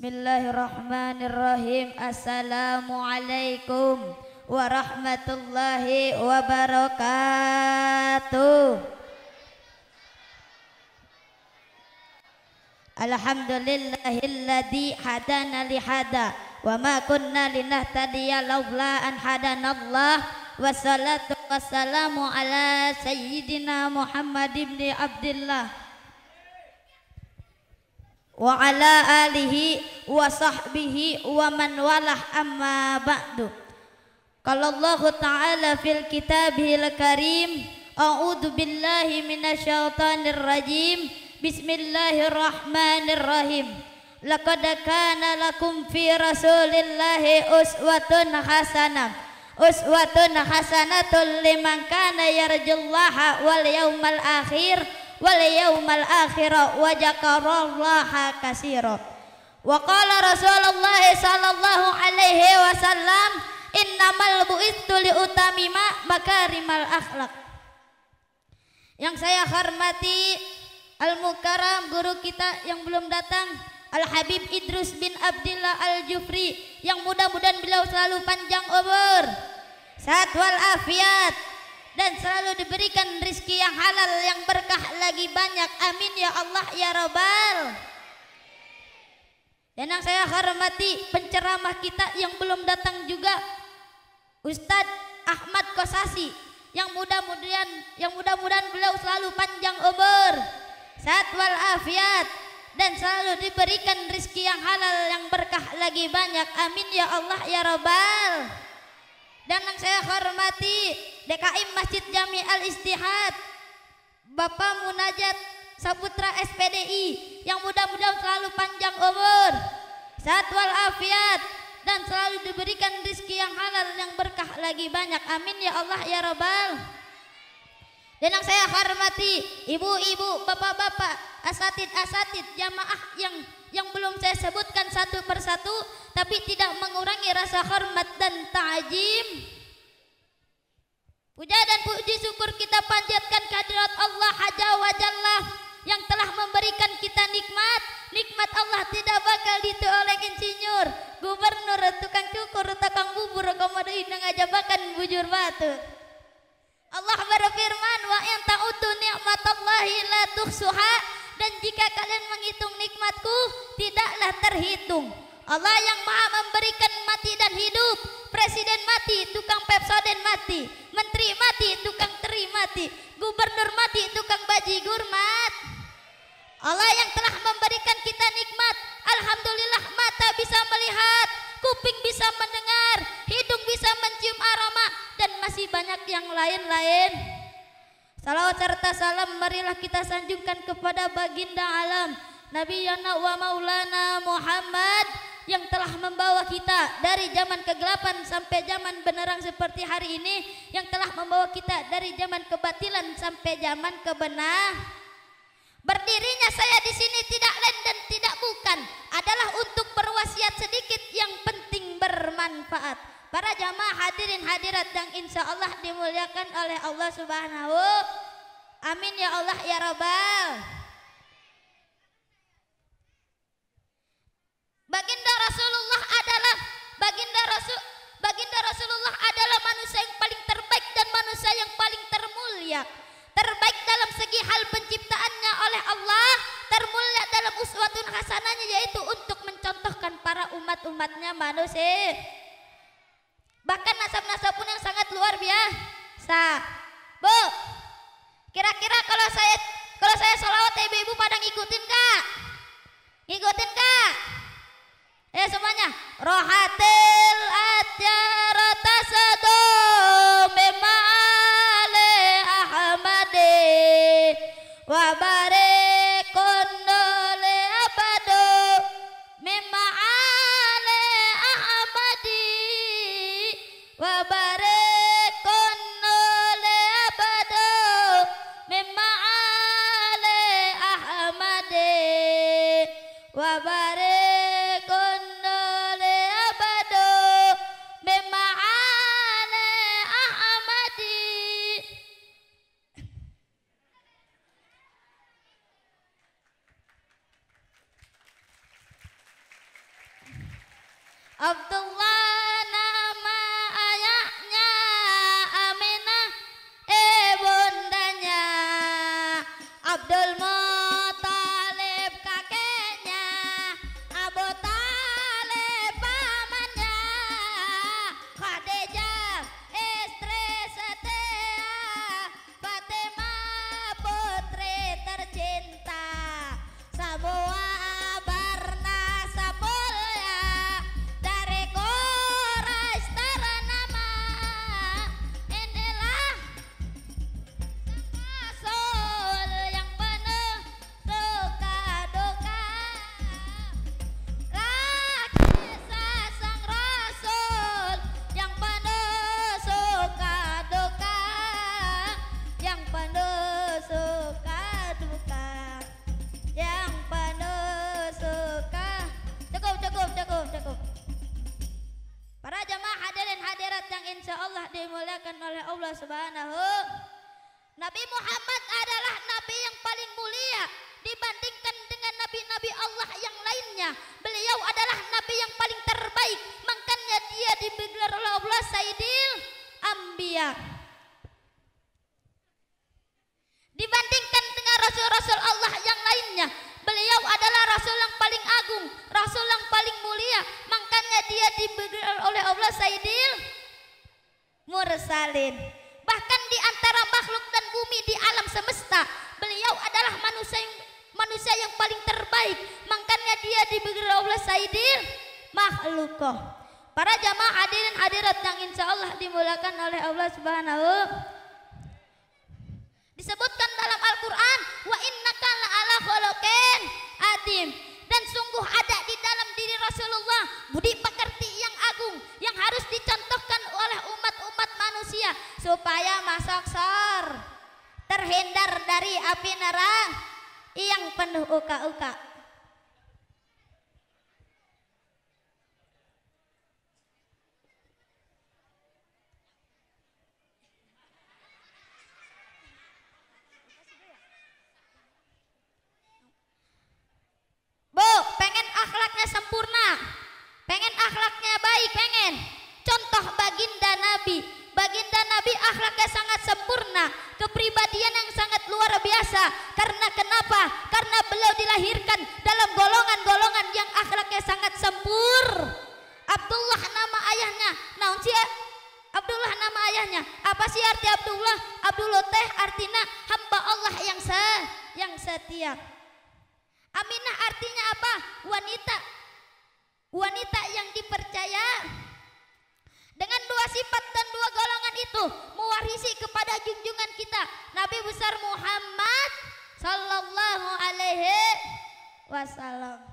Bismillahirrahmanirrahim. Assalamualaikum warahmatullahi wabarakatuh. Alhamdulillahilladzi hadana li hada wa ma kunna linahtadiya laula an hadanallah wassalatu wassalamu ala sayyidina Muhammad ibn Abdullah wa ala alihi wa sahbihi wa man walah amma ba'du Qala Allah Ta'ala fil kitabihil karim A'udhu billahi minasyaitanir rajim Bismillahirrahmanirrahim Laqad kana lakum fi rasulillahi uswatun hasanah Uswatun hasanatun liman kana yarjullaha wal yawmal akhir wal yaumal akhirah wa jakarallaha kasiro wa qala rasulullah sallallahu alaihi wasallam innamal bu'istu li utamima makarimal akhlak yang saya hormati Al-Mukarram guru kita yang belum datang Al-Habib Idrus bin abdillah Al-Jufri yang mudah-mudahan beliau selalu panjang umur sehat wal afiat dan selalu diberikan rizki yang halal yang berkah lagi banyak amin ya Allah ya Rabbal dan yang saya hormati penceramah kita yang belum datang juga Ustadz Ahmad Kosasi yang mudah-mudahan yang mudah-mudahan beliau selalu panjang umur sehat walafiat dan selalu diberikan rizki yang halal yang berkah lagi banyak amin ya Allah ya Rabbal dan yang saya hormati DKI Masjid Jami Al Istihad, Bapak Munajat Saputra SPDI yang mudah-mudahan selalu panjang umur, sehat walafiat dan selalu diberikan rizki yang halal yang berkah lagi banyak. Amin ya Allah ya Rabbal. Dan yang saya hormati ibu-ibu, bapak-bapak, asatid-asatid, jamaah yang yang belum saya sebutkan satu persatu tapi tidak mengurangi rasa hormat dan ta'jim. Ta Puja dan puji syukur kita panjatkan kehadirat Allah Haja Wajalla yang telah memberikan kita nikmat. Nikmat Allah tidak bakal ditu oleh insinyur, gubernur, tukang cukur, tukang bubur, komodo hidung aja bahkan bujur batu. Allah berfirman wa utuh nikmat Allah hilatuh suha dan jika kalian menghitung nikmatku tidaklah terhitung. Allah yang maha memberikan mati dan hidup Presiden mati, tukang pepsoden mati Menteri mati, tukang teri mati Gubernur mati, tukang baji gurmat Allah yang telah memberikan kita nikmat Alhamdulillah mata bisa melihat Kuping bisa mendengar Hidung bisa mencium aroma Dan masih banyak yang lain-lain Salawat serta salam marilah kita sanjungkan kepada baginda alam Nabi Yana wa Maulana Muhammad yang telah membawa kita dari zaman kegelapan sampai zaman benerang seperti hari ini yang telah membawa kita dari zaman kebatilan sampai zaman kebenar Berdirinya saya di sini tidak lain dan tidak bukan adalah untuk berwasiat sedikit yang penting bermanfaat. Para jamaah hadirin hadirat yang insya Allah dimuliakan oleh Allah Subhanahu. Amin ya Allah ya Rabbal. ibu-ibu pada ngikutin kak? Ngikutin kak? Ya semuanya. Rohatil ajarata satu Sayyidil Mursalin. Bahkan di antara makhluk dan bumi di alam semesta, beliau adalah manusia yang manusia yang paling terbaik. Makanya dia diberi Allah Sayyidil Makhlukoh. Para jamaah hadirin hadirat yang insya Allah dimulakan oleh Allah Subhanahu contoh baginda Nabi. Baginda Nabi akhlaknya sangat sempurna, kepribadian yang sangat luar biasa. Karena kenapa? Karena beliau dilahirkan dalam golongan-golongan yang akhlaknya sangat sempur. Abdullah nama ayahnya. Nah, si eh? Abdullah nama ayahnya. Apa sih arti Abdullah? Abdullah teh artinya hamba Allah yang se yang setia. Aminah artinya apa? Wanita. Wanita yang dipercaya. Dengan dua sifat dan dua golongan itu mewarisi kepada junjungan kita Nabi besar Muhammad sallallahu alaihi wasallam.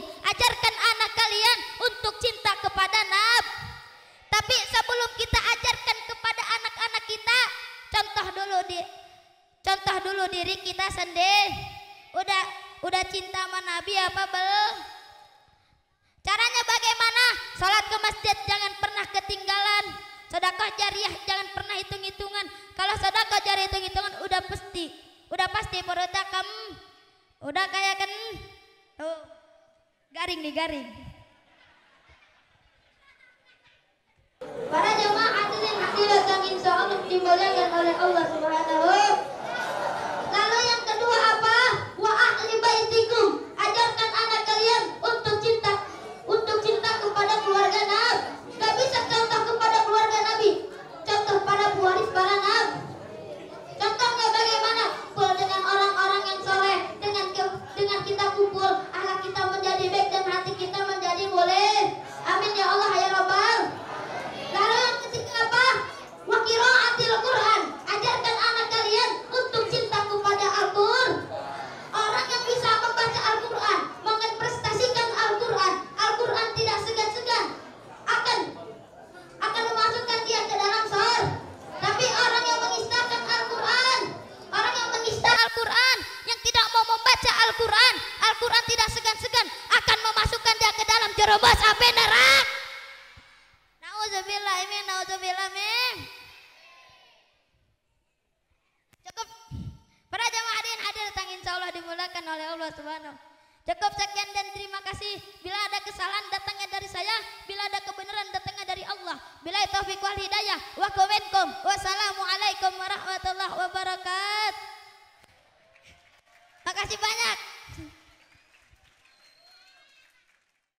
Ajarkan anak kalian untuk cinta kepada nab. Tapi sebelum kita ajarkan kepada anak-anak kita, contoh dulu di contoh dulu diri kita sendiri. Udah udah cinta sama nabi apa belum? Caranya bagaimana? Salat ke masjid jangan pernah ketinggalan. Sedekah jariah jangan pernah hitung-hitungan. Kalau sedekah jariah hitung-hitungan udah pasti. Udah pasti perutnya kamu. Udah kayak kan. Oh. Garing nih, garing. Para jemaah hadirin hadirat yang insya Allah dimuliakan oleh Allah Subhanahu wa dimulakan oleh Allah Subhanahu. Cukup sekian dan terima kasih. Bila ada kesalahan datangnya dari saya, bila ada kebenaran datangnya dari Allah. Bila taufik wal hidayah. Wa kuminkum. Wassalamualaikum warahmatullahi wabarakatuh. Makasih banyak.